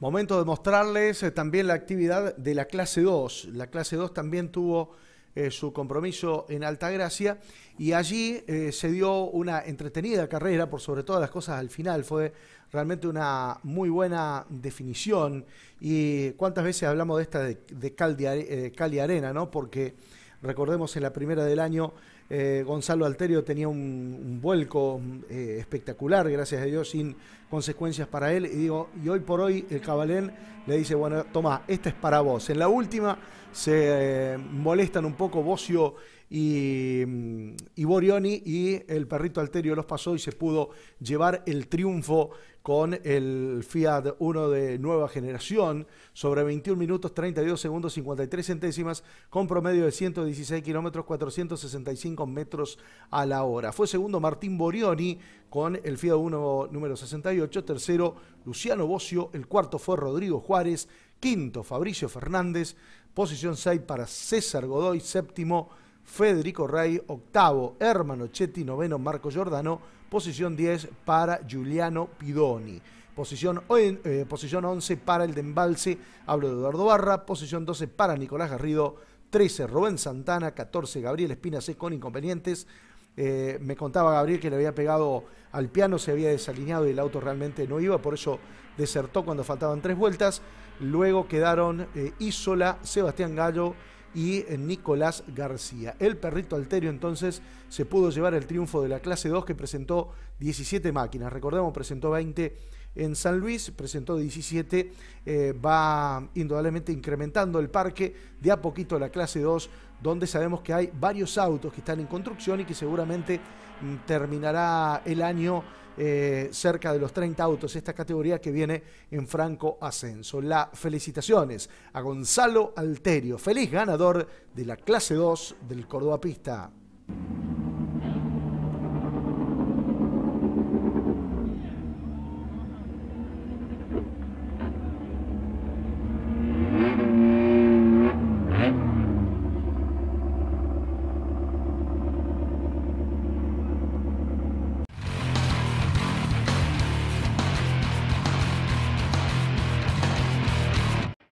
Momento de mostrarles eh, también la actividad de la clase 2. La clase 2 también tuvo eh, su compromiso en Altagracia y allí eh, se dio una entretenida carrera, por sobre todas las cosas al final. Fue realmente una muy buena definición y cuántas veces hablamos de esta de, de Cali, Arena, ¿no? Porque recordemos en la primera del año eh, Gonzalo Alterio tenía un, vuelco eh, espectacular, gracias a Dios, sin consecuencias para él. Y, digo, y hoy por hoy el Cabalén le dice, bueno, toma, esta es para vos. En la última se eh, molestan un poco Bocio y, y Borioni y el perrito Alterio los pasó y se pudo llevar el triunfo con el Fiat 1 de nueva generación sobre 21 minutos 32 segundos 53 centésimas con promedio de 116 kilómetros 465 metros a la hora. Fue segundo Martín Borioni con el FIA 1 número 68, tercero Luciano Bocio, el cuarto fue Rodrigo Juárez, quinto Fabricio Fernández, posición 6 para César Godoy, séptimo Federico Rey, octavo Hermano Chetti, noveno Marco Giordano, posición 10 para Giuliano Pidoni. Posición, eh, posición 11 para el de Embalse, hablo de Eduardo Barra. Posición 12 para Nicolás Garrido. 13 Rubén Santana, 14 Gabriel Espina, con inconvenientes. Eh, me contaba Gabriel que le había pegado al piano, se había desalineado y el auto realmente no iba, por eso desertó cuando faltaban tres vueltas. Luego quedaron eh, Isola, Sebastián Gallo y eh, Nicolás García. El perrito Alterio entonces se pudo llevar el triunfo de la clase 2 que presentó 17 máquinas. Recordemos, presentó 20 en San Luis, presentó 17, eh, va indudablemente incrementando el parque de a poquito la clase 2, donde sabemos que hay varios autos que están en construcción y que seguramente mm, terminará el año eh, cerca de los 30 autos, esta categoría que viene en franco ascenso. La felicitaciones a Gonzalo Alterio, feliz ganador de la clase 2 del Córdoba Pista.